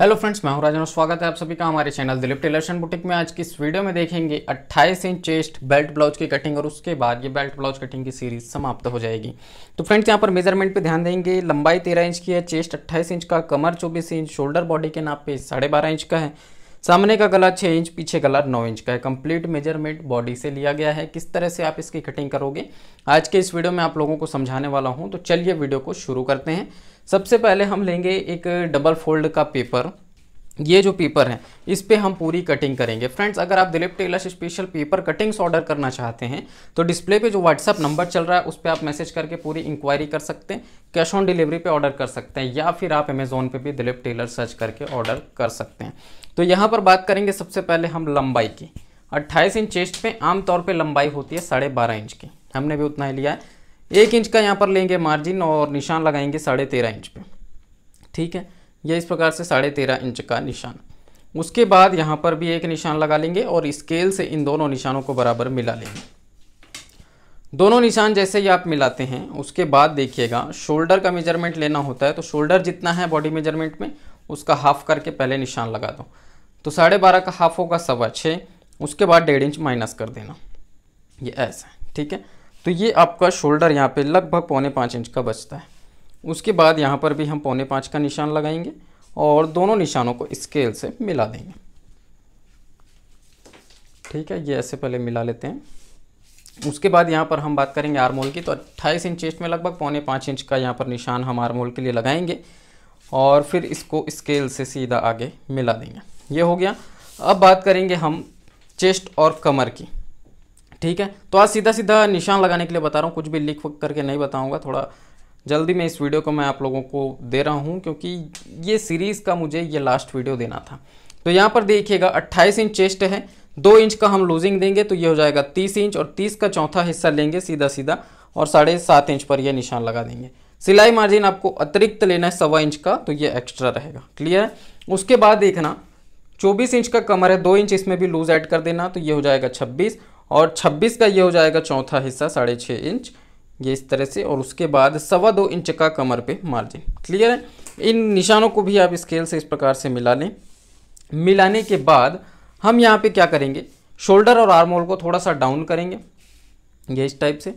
hello friends मैं हूं राजन स्वागत है आप सभी का हमारे चैनल दिलीप टेलर्सन बुटीक में आज की इस वीडियो में देखेंगे 28 इंच चेस्ट बेल्ट ब्लाउज की कटिंग और उसके बाद ये बेल्ट ब्लाउज कटिंग की सीरीज समाप्त हो जाएगी तो फ्रेंड्स यहां पर मेजरमेंट पे ध्यान देंगे लंबाई 13 इंच की है चेस्ट 28 इंच का कमर चौबीस इंच शोल्डर बॉडी के नाप पे साढ़े इंच का है सामने का गला छः इंच पीछे गला नौ इंच का है कंप्लीट मेजरमेंट बॉडी से लिया गया है किस तरह से आप इसकी कटिंग करोगे आज के इस वीडियो में आप लोगों को समझाने वाला हूँ तो चलिए वीडियो को शुरू करते हैं सबसे पहले हम लेंगे एक डबल फोल्ड का पेपर ये जो पेपर है इस पे हम पूरी कटिंग करेंगे फ्रेंड्स अगर आप Dilip tailor special paper cuttings order करना चाहते हैं तो डिस्प्ले पे जो व्हाट्सअप नंबर चल रहा है उस पर आप मैसेज करके पूरी इंक्वायरी कर सकते हैं कैश ऑन डिलीवरी पे ऑर्डर कर सकते हैं या फिर आप अमेजोन पे भी दिलीप टेलर सर्च करके ऑर्डर कर सकते हैं तो यहाँ पर बात करेंगे सबसे पहले हम लंबाई की अट्ठाईस इंच चेस्ट पर आमतौर पर लंबाई होती है साढ़े बारह इंच की हमने भी उतना ही लिया है एक इंच का यहाँ पर लेंगे मार्जिन और निशान लगाएंगे साढ़े तेरह इंच पर ठीक है यह इस प्रकार से साढ़े तेरह इंच का निशान उसके बाद यहाँ पर भी एक निशान लगा लेंगे और स्केल से इन दोनों निशानों को बराबर मिला लेंगे दोनों निशान जैसे ही आप मिलाते हैं उसके बाद देखिएगा शोल्डर का मेजरमेंट लेना होता है तो शोल्डर जितना है बॉडी मेजरमेंट में उसका हाफ करके पहले निशान लगा दो तो साढ़े बारह का हाफ होगा सवा छः उसके बाद डेढ़ इंच माइनस कर देना ये ऐसा ठीक है तो ये आपका शोल्डर यहाँ पे लगभग पौने पाँच इंच का बचता है उसके बाद यहाँ पर भी हम पौने पाँच का निशान लगाएंगे और दोनों निशानों को स्केल से मिला देंगे ठीक है ये ऐसे पहले मिला लेते हैं उसके बाद यहाँ पर हम बात करेंगे आरमोल की तो 28 इंच चेस्ट में लगभग पौने पाँच इंच का यहाँ पर निशान हम आरमोल के लिए लगाएंगे और फिर इसको स्केल से सीधा आगे मिला देंगे ये हो गया अब बात करेंगे हम चेस्ट और कमर की ठीक है तो आज सीधा सीधा निशान लगाने के लिए बता रहा हूँ कुछ भी लिख करके नहीं बताऊँगा थोड़ा जल्दी मैं इस वीडियो को मैं आप लोगों को दे रहा हूँ क्योंकि ये सीरीज़ का मुझे ये लास्ट वीडियो देना था तो यहाँ पर देखिएगा 28 इंच चेस्ट है दो इंच का हम लूजिंग देंगे तो ये हो जाएगा 30 इंच और 30 का चौथा हिस्सा लेंगे सीधा सीधा और साढ़े सात इंच पर यह निशान लगा देंगे सिलाई मार्जिन आपको अतिरिक्त लेना है सवा इंच का तो ये एक्स्ट्रा रहेगा क्लियर है उसके बाद देखना चौबीस इंच का कमर है दो इंच इसमें भी लूज ऐड कर देना तो ये हो जाएगा छब्बीस और छब्बीस का ये हो जाएगा चौथा हिस्सा साढ़े छः इंच ये इस तरह से और उसके बाद सवा दो इंच का कमर पे मार्जिन क्लियर है इन निशानों को भी आप स्केल से इस प्रकार से मिला लें मिलाने के बाद हम यहाँ पे क्या करेंगे शोल्डर और आर्म होल को थोड़ा सा डाउन करेंगे ये इस टाइप से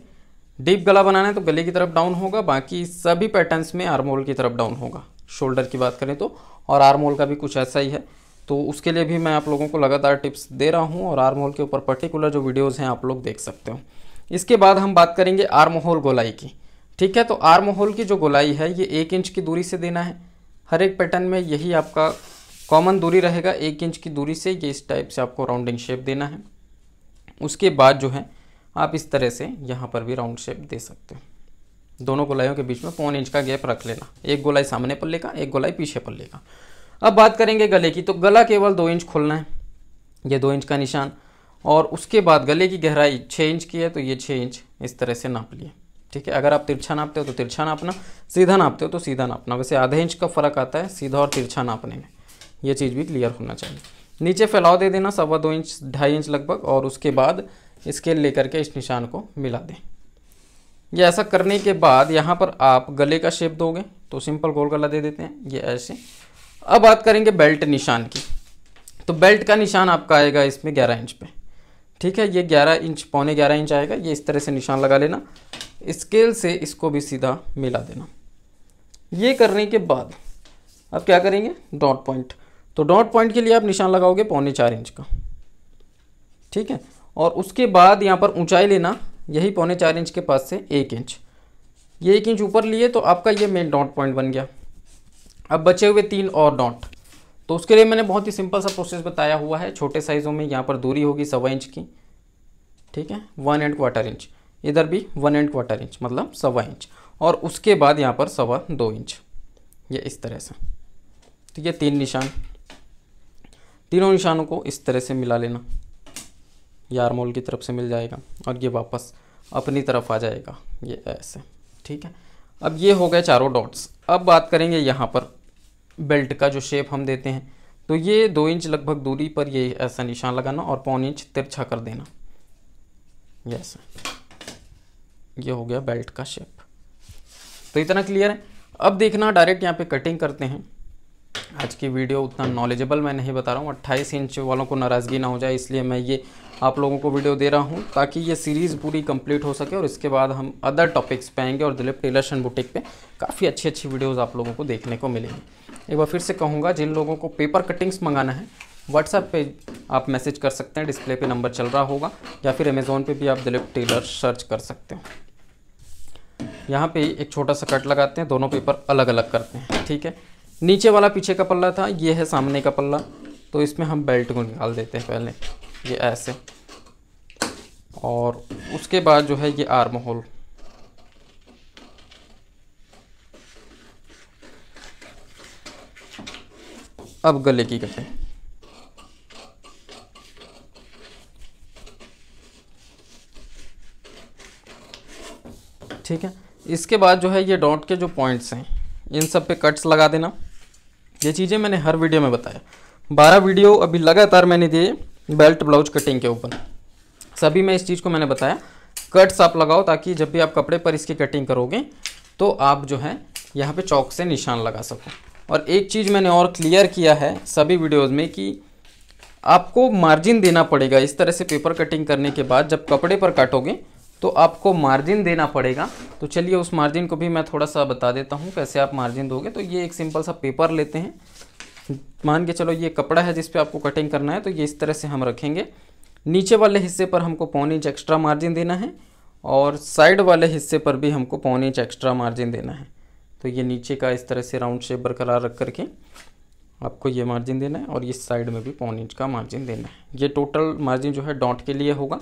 डीप गला बनाना है तो गले की तरफ डाउन होगा बाकी सभी पैटर्न्स में आरमोल की तरफ डाउन होगा शोल्डर की बात करें तो और आरमोल का भी कुछ ऐसा ही है तो उसके लिए भी मैं आप लोगों को लगातार टिप्स दे रहा हूँ और आरमोल के ऊपर पर्टिकुलर जो वीडियोज़ हैं आप लोग देख सकते हो इसके बाद हम बात करेंगे आर्म होल गोलाई की ठीक है तो आर्म होल की जो गोलाई है ये एक इंच की दूरी से देना है हर एक पैटर्न में यही आपका कॉमन दूरी रहेगा एक इंच की दूरी से ये इस टाइप से आपको राउंडिंग शेप देना है उसके बाद जो है आप इस तरह से यहाँ पर भी राउंड शेप दे सकते हो दोनों गोलाइयों के बीच में पौन इंच का गैप रख लेना एक गोलाई सामने पल्ले का एक गोलाई पीछे पल्ले का अब बात करेंगे गले की तो गला केवल दो इंच खोलना है ये दो इंच का निशान और उसके बाद गले की गहराई छः इंच की है तो ये छः इंच इस तरह से नाप लिए ठीक है अगर आप तिरछा नापते हो तो तिरछा नापना सीधा नापते हो तो सीधा नापना वैसे आधे इंच का फ़र्क आता है सीधा और तिरछा नापने में ये चीज़ भी क्लियर होना चाहिए नीचे फैलाव दे देना सवा दो इंच ढाई इंच लगभग और उसके बाद स्केल लेकर के इस निशान को मिला दें ये ऐसा करने के बाद यहाँ पर आप गले का शेप दोगे तो सिंपल गोल गला दे देते हैं ये ऐसे अब बात करेंगे बेल्ट निशान की तो बेल्ट का निशान आपका आएगा इसमें ग्यारह इंच पर ठीक है ये ग्यारह इंच पौने ग्यारह इंच आएगा ये इस तरह से निशान लगा लेना स्केल से इसको भी सीधा मिला देना ये करने के बाद अब क्या करेंगे डॉट पॉइंट तो डॉट पॉइंट के लिए आप निशान लगाओगे पौने चार इंच का ठीक है और उसके बाद यहाँ पर ऊंचाई लेना यही पौने चार इंच के पास से एक इंच ये एक इंच ऊपर लिए तो आपका ये मेन डॉट पॉइंट बन गया अब बचे हुए तीन और डॉट तो उसके लिए मैंने बहुत ही सिंपल सा प्रोसेस बताया हुआ है छोटे साइज़ों में यहाँ पर दूरी होगी सवा इंच की ठीक है वन एंड क्वार्टर इंच इधर भी वन एंड क्वार्टर इंच मतलब सवा इंच और उसके बाद यहाँ पर सवा दो इंच ये इस तरह से ठीक है तीन निशान तीनों निशानों को इस तरह से मिला लेना यारमोल की तरफ से मिल जाएगा और ये वापस अपनी तरफ आ जाएगा ये ऐसे ठीक है अब ये हो गए चारों डॉट्स अब बात करेंगे यहाँ पर बेल्ट का जो शेप हम देते हैं तो ये दो इंच लगभग दूरी पर ये ऐसा निशान लगाना और पौन इंच तिरछा कर देना यस ये हो गया बेल्ट का शेप तो इतना क्लियर है अब देखना डायरेक्ट यहाँ पे कटिंग करते हैं आज की वीडियो उतना नॉलेजेबल मैं नहीं बता रहा हूँ अट्ठाईस इंच वालों को नाराज़गी ना हो जाए इसलिए मैं ये आप लोगों को वीडियो दे रहा हूँ ताकि ये सीरीज़ पूरी कंप्लीट हो सके और इसके बाद हम अदर टॉपिक्स पे आएंगे और दिलीप टेलर्स एंड बुटीक पे काफ़ी अच्छी अच्छी वीडियोस आप लोगों को देखने को मिलेंगी एक बार फिर से कहूँगा जिन लोगों को पेपर कटिंग्स मंगाना है व्हाट्सएप पर आप मैसेज कर सकते हैं डिस्प्ले पर नंबर चल रहा होगा या फिर अमेज़ोन पर भी आप दिलीप टेलर सर्च कर सकते हो यहाँ पे एक छोटा सा कट लगाते हैं दोनों पेपर अलग अलग करते हैं ठीक है नीचे वाला पीछे का पल्ला था ये है सामने का पल्ला तो इसमें हम बेल्ट को निकाल देते हैं पहले ये ऐसे और उसके बाद जो है ये आर्म होल अब गले की कटें ठीक है इसके बाद जो है ये डॉट के जो पॉइंट्स हैं इन सब पे कट्स लगा देना ये चीज़ें मैंने हर वीडियो में बताया बारह वीडियो अभी लगातार मैंने दिए बेल्ट ब्लाउज कटिंग के ऊपर सभी में इस चीज़ को मैंने बताया कट्स आप लगाओ ताकि जब भी आप कपड़े पर इसकी कटिंग करोगे तो आप जो है यहाँ पे चौक से निशान लगा सको और एक चीज़ मैंने और क्लियर किया है सभी वीडियोज़ में कि आपको मार्जिन देना पड़ेगा इस तरह से पेपर कटिंग करने के बाद जब कपड़े पर काटोगे तो आपको मार्जिन देना पड़ेगा तो चलिए उस मार्जिन को भी मैं थोड़ा सा बता देता हूँ कैसे आप मार्जिन दोगे तो ये एक सिंपल सा पेपर लेते हैं मान के चलो ये कपड़ा है जिस पे आपको कटिंग करना है तो ये इस तरह से हम रखेंगे नीचे वाले हिस्से पर हमको पौन इंच एक्स्ट्रा मार्जिन देना है और साइड वाले हिस्से पर भी हमको पौन इंच एक्स्ट्रा मार्जिन देना है तो ये नीचे का इस तरह से राउंड शेप बरकरार रख करके आपको ये मार्जिन देना है और इस साइड में भी पौन इंच का मार्जिन देना है ये टोटल मार्जिन जो है डॉट के लिए होगा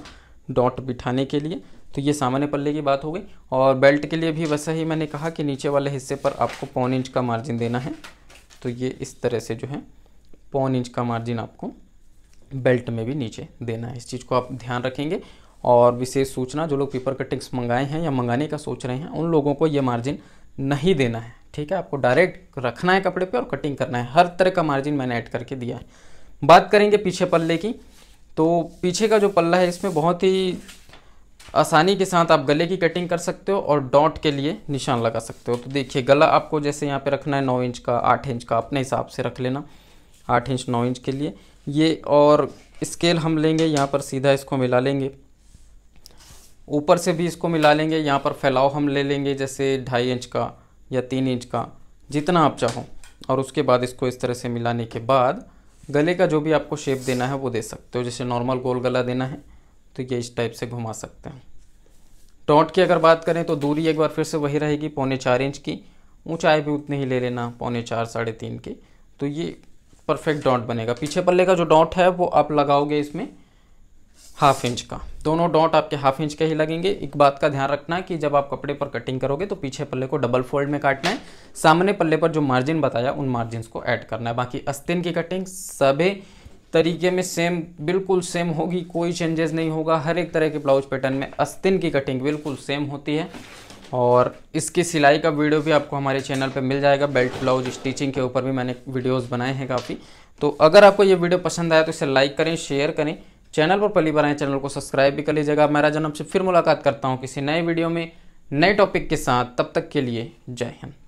डॉट बिठाने के लिए तो ये सामान्य पल्ले की बात हो गई और बेल्ट के लिए भी वैसा ही मैंने कहा कि नीचे वाले हिस्से पर आपको पौन इंच का मार्जिन देना है तो ये इस तरह से जो है पौन इंच का मार्जिन आपको बेल्ट में भी नीचे देना है इस चीज़ को आप ध्यान रखेंगे और विशेष सूचना जो लोग पेपर कटिंग्स मंगाए हैं या मंगाने का सोच रहे हैं उन लोगों को ये मार्जिन नहीं देना है ठीक है आपको डायरेक्ट रखना है कपड़े पे और कटिंग करना है हर तरह का मार्जिन मैंने ऐड करके दिया है बात करेंगे पीछे पल्ले की तो पीछे का जो पल्ला है इसमें बहुत ही आसानी के साथ आप गले की कटिंग कर सकते हो और डॉट के लिए निशान लगा सकते हो तो देखिए गला आपको जैसे यहाँ पे रखना है नौ इंच का आठ इंच का अपने हिसाब से रख लेना आठ इंच नौ इंच के लिए ये और स्केल हम लेंगे यहाँ पर सीधा इसको मिला लेंगे ऊपर से भी इसको मिला लेंगे यहाँ पर फैलाव हम ले लेंगे जैसे ढाई इंच का या तीन इंच का जितना आप चाहो और उसके बाद इसको इस तरह से मिलाने के बाद गले का जो भी आपको शेप देना है वो दे सकते हो जैसे नॉर्मल गोल गला देना है तो ये इस टाइप से घुमा सकते हैं टॉट की अगर बात करें तो दूरी एक बार फिर से वही रहेगी पौने चार इंच की ऊंचाई भी उतनी ही ले लेना पौने चार साढ़े तीन की तो ये परफेक्ट डॉट बनेगा पीछे पल्ले का जो डॉट है वो आप लगाओगे इसमें हाफ इंच का दोनों डॉट आपके हाफ इंच के ही लगेंगे एक बात का ध्यान रखना है कि जब आप कपड़े पर कटिंग करोगे तो पीछे पल्ले को डबल फोल्ड में काटना है सामने पल्ले पर जो मार्जिन बताया उन मार्जिन को ऐड करना है बाकी अस्तिन की कटिंग सभी तरीके में सेम बिल्कुल सेम होगी कोई चेंजेस नहीं होगा हर एक तरह के ब्लाउज पैटर्न में अस्तिन की कटिंग बिल्कुल सेम होती है और इसकी सिलाई का वीडियो भी आपको हमारे चैनल पे मिल जाएगा बेल्ट ब्लाउज स्टिचिंग के ऊपर भी मैंने वीडियोस बनाए हैं काफ़ी तो अगर आपको ये वीडियो पसंद आया तो इसे लाइक करें शेयर करें चैनल पर पहली बार आए चैनल को सब्सक्राइब भी कर लीजिएगा मैं राजन आपसे फिर मुलाकात करता हूँ किसी नए वीडियो में नए टॉपिक के साथ तब तक के लिए जय हिंद